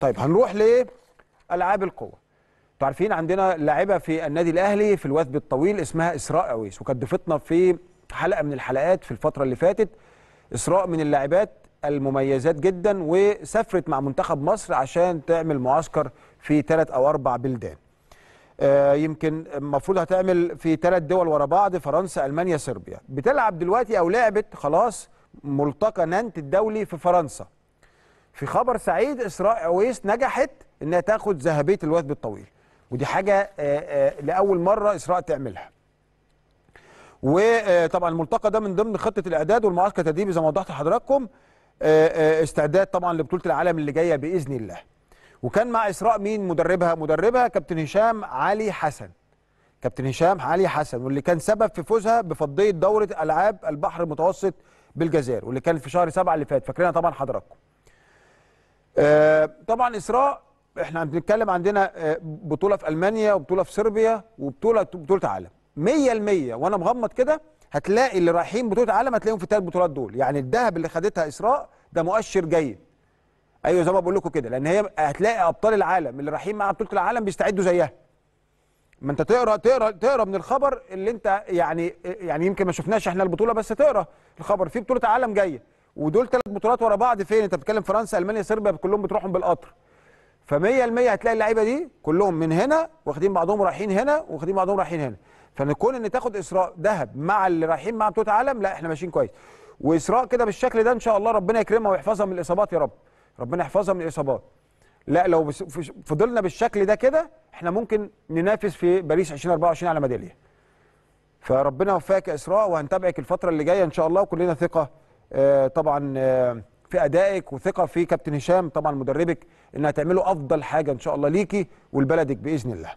طيب هنروح لالعاب القوه انتوا عارفين عندنا لاعبه في النادي الاهلي في الوثب الطويل اسمها اسراء اويس وكانت ضيفتنا في حلقه من الحلقات في الفتره اللي فاتت اسراء من اللاعبات المميزات جدا وسافرت مع منتخب مصر عشان تعمل معسكر في ثلاث او اربع بلدان آه يمكن المفروض هتعمل في ثلاث دول ورا بعض فرنسا المانيا صربيا بتلعب دلوقتي او لعبت خلاص ملتقى نانت الدولي في فرنسا في خبر سعيد اسراء اويس نجحت انها تاخد ذهبيه الوثب الطويل ودي حاجه لاول مره اسراء تعملها وطبعا الملتقى ده من ضمن خطه الاعداد والمعسكر التدريبي زي ما وضحت لحضراتكم استعداد طبعا لبطوله العالم اللي جايه باذن الله وكان مع اسراء مين مدربها مدربها كابتن هشام علي حسن كابتن هشام علي حسن واللي كان سبب في فوزها بفضيه دوره العاب البحر المتوسط بالجزائر واللي كان في شهر سبعة اللي فات فاكرينها طبعا حضراتكم آه، طبعا اسراء احنا بنتكلم عندنا آه، بطوله في المانيا وبطوله في صربيا وبطوله بطوله عالم 100% وانا مغمض كده هتلاقي اللي رايحين بطوله عالم هتلاقيهم في الثلاث بطولات دول يعني الذهب اللي خدتها اسراء ده مؤشر جيد ايوه زي ما بقول لكم كده لان هي هتلاقي ابطال العالم اللي رايحين مع بطوله العالم بيستعدوا زيها ما انت تقرا تقرا تقرا من الخبر اللي انت يعني يعني يمكن ما شفناش احنا البطوله بس تقرا الخبر في بطوله عالم جايه ودول ثلاث بطولات ورا بعض فين انت بتتكلم فرنسا المانيا صربيا كلهم بتروحهم بالقطر ف 100% هتلاقي اللعيبه دي كلهم من هنا واخدين بعضهم رايحين هنا واخدين بعضهم رايحين هنا فنكون ان تاخد اسراء ذهب مع اللي رايحين مع بطوله عالم لا احنا ماشيين كويس واسراء كده بالشكل ده ان شاء الله ربنا يكرمها ويحفظها من الاصابات يا رب ربنا يحفظها من الاصابات لا لو فضلنا بالشكل ده كده احنا ممكن ننافس في باريس 2024 على ميداليه فربنا يوفقك يا اسراء وهنتابعك الفتره اللي جايه ان شاء الله وكلنا ثقه آه، طبعا آه، في ادائك وثقه في كابتن هشام طبعا مدربك انها تعملوا افضل حاجه ان شاء الله ليكي ولبلدك باذن الله